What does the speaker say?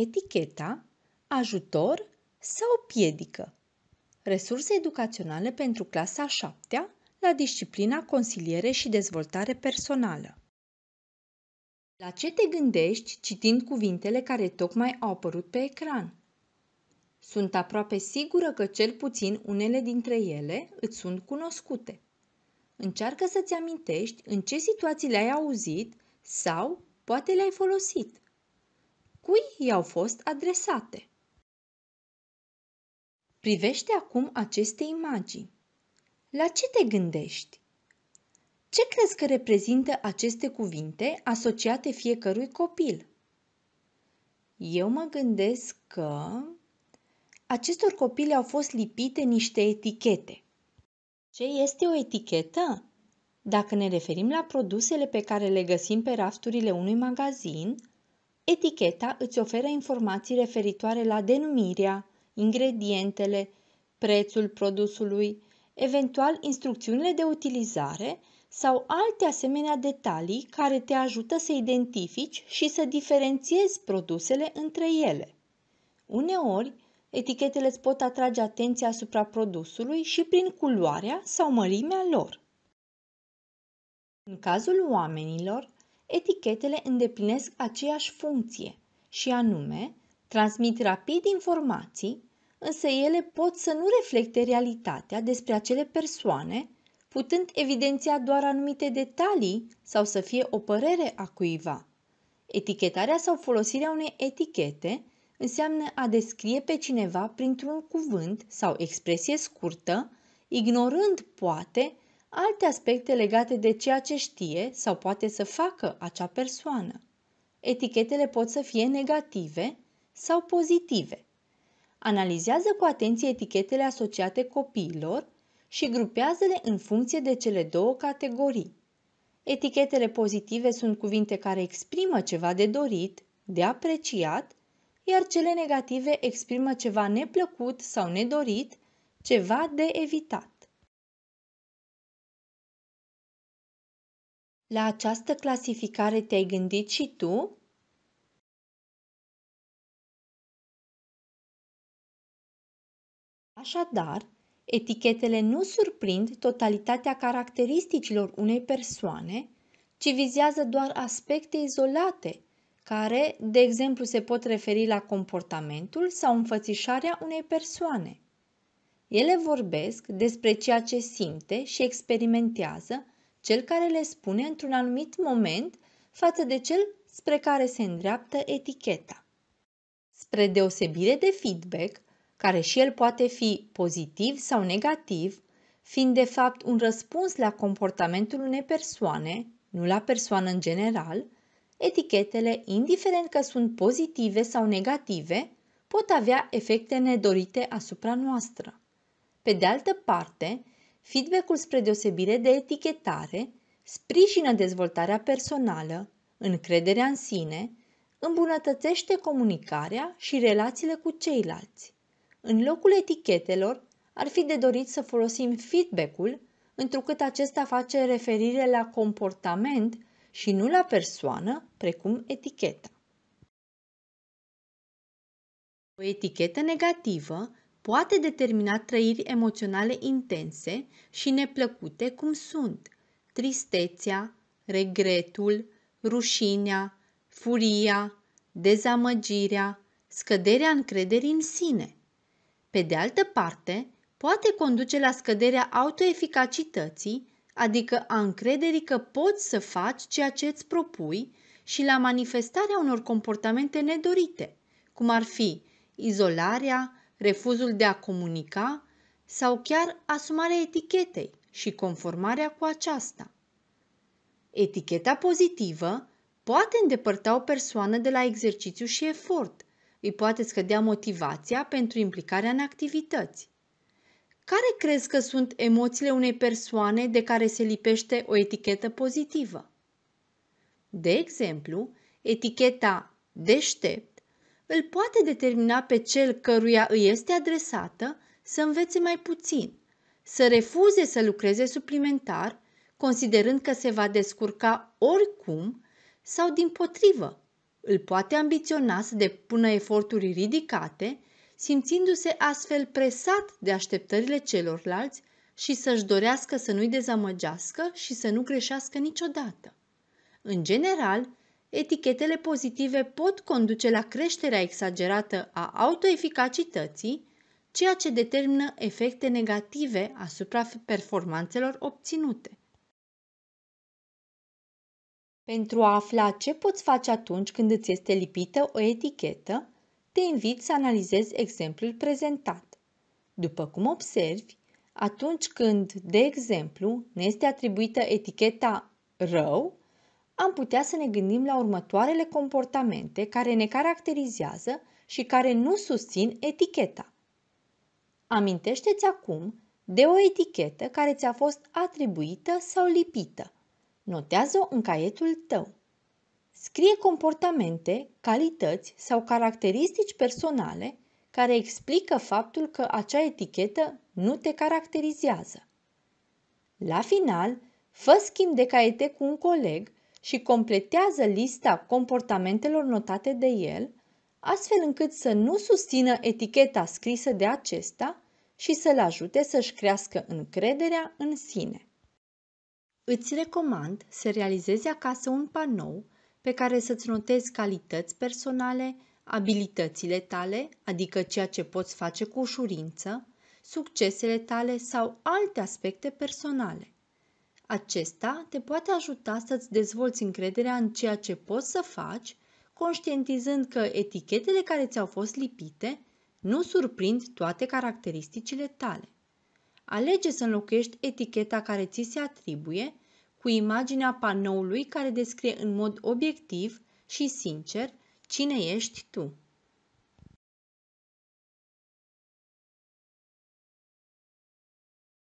eticheta, ajutor sau piedică. Resurse educaționale pentru clasa 7 la disciplina consiliere și dezvoltare personală. La ce te gândești citind cuvintele care tocmai au apărut pe ecran? Sunt aproape sigură că cel puțin unele dintre ele îți sunt cunoscute. Încearcă să-ți amintești în ce situații le-ai auzit sau poate le-ai folosit cui i-au fost adresate. Privește acum aceste imagini. La ce te gândești? Ce crezi că reprezintă aceste cuvinte asociate fiecărui copil? Eu mă gândesc că acestor copii au fost lipite niște etichete. Ce este o etichetă? Dacă ne referim la produsele pe care le găsim pe rafturile unui magazin, Eticheta îți oferă informații referitoare la denumirea, ingredientele, prețul produsului, eventual instrucțiunile de utilizare sau alte asemenea detalii care te ajută să identifici și să diferențiezi produsele între ele. Uneori, etichetele îți pot atrage atenția asupra produsului și prin culoarea sau mărimea lor. În cazul oamenilor, etichetele îndeplinesc aceeași funcție și anume transmit rapid informații, însă ele pot să nu reflecte realitatea despre acele persoane, putând evidenția doar anumite detalii sau să fie o părere a cuiva. Etichetarea sau folosirea unei etichete înseamnă a descrie pe cineva printr-un cuvânt sau expresie scurtă, ignorând, poate, alte aspecte legate de ceea ce știe sau poate să facă acea persoană. Etichetele pot să fie negative sau pozitive. Analizează cu atenție etichetele asociate copiilor și grupează-le în funcție de cele două categorii. Etichetele pozitive sunt cuvinte care exprimă ceva de dorit, de apreciat, iar cele negative exprimă ceva neplăcut sau nedorit, ceva de evitat. La această clasificare te-ai gândit și tu? Așadar, etichetele nu surprind totalitatea caracteristicilor unei persoane, ci vizează doar aspecte izolate, care, de exemplu, se pot referi la comportamentul sau înfățișarea unei persoane. Ele vorbesc despre ceea ce simte și experimentează cel care le spune într-un anumit moment față de cel spre care se îndreaptă eticheta. Spre deosebire de feedback, care și el poate fi pozitiv sau negativ, fiind de fapt un răspuns la comportamentul unei persoane, nu la persoană în general, etichetele, indiferent că sunt pozitive sau negative, pot avea efecte nedorite asupra noastră. Pe de altă parte, Feedback-ul spre deosebire de etichetare sprijină dezvoltarea personală, încrederea în sine, îmbunătățește comunicarea și relațiile cu ceilalți. În locul etichetelor, ar fi de dorit să folosim feedback-ul, întrucât acesta face referire la comportament și nu la persoană, precum eticheta. O etichetă negativă poate determina trăiri emoționale intense și neplăcute cum sunt tristețea, regretul, rușinea, furia, dezamăgirea, scăderea încrederii în sine. Pe de altă parte, poate conduce la scăderea autoeficacității, adică a încrederii că poți să faci ceea ce îți propui și la manifestarea unor comportamente nedorite, cum ar fi izolarea, refuzul de a comunica sau chiar asumarea etichetei și conformarea cu aceasta. Eticheta pozitivă poate îndepărta o persoană de la exercițiu și efort, îi poate scădea motivația pentru implicarea în activități. Care crezi că sunt emoțiile unei persoane de care se lipește o etichetă pozitivă? De exemplu, eticheta deștept îl poate determina pe cel căruia îi este adresată să învețe mai puțin, să refuze să lucreze suplimentar, considerând că se va descurca oricum, sau din potrivă, îl poate ambiționa să depună eforturi ridicate, simțindu-se astfel presat de așteptările celorlalți și să-și dorească să nu-i dezamăgească și să nu greșească niciodată. În general, etichetele pozitive pot conduce la creșterea exagerată a autoeficacității, ceea ce determină efecte negative asupra performanțelor obținute. Pentru a afla ce poți face atunci când îți este lipită o etichetă, te invit să analizezi exemplul prezentat. După cum observi, atunci când, de exemplu, ne este atribuită eticheta rău, am putea să ne gândim la următoarele comportamente care ne caracterizează și care nu susțin eticheta. Amintește-ți acum de o etichetă care ți-a fost atribuită sau lipită. Notează-o în caietul tău. Scrie comportamente, calități sau caracteristici personale care explică faptul că acea etichetă nu te caracterizează. La final, fă schimb de caiete cu un coleg și completează lista comportamentelor notate de el, astfel încât să nu susțină eticheta scrisă de acesta și să-l ajute să-și crească încrederea în sine. Îți recomand să realizezi acasă un panou pe care să-ți notezi calități personale, abilitățile tale, adică ceea ce poți face cu ușurință, succesele tale sau alte aspecte personale. Acesta te poate ajuta să-ți dezvolți încrederea în ceea ce poți să faci, conștientizând că etichetele care ți-au fost lipite nu surprind toate caracteristicile tale. Alege să înlocuiești eticheta care ți se atribuie cu imaginea panoului care descrie în mod obiectiv și sincer cine ești tu.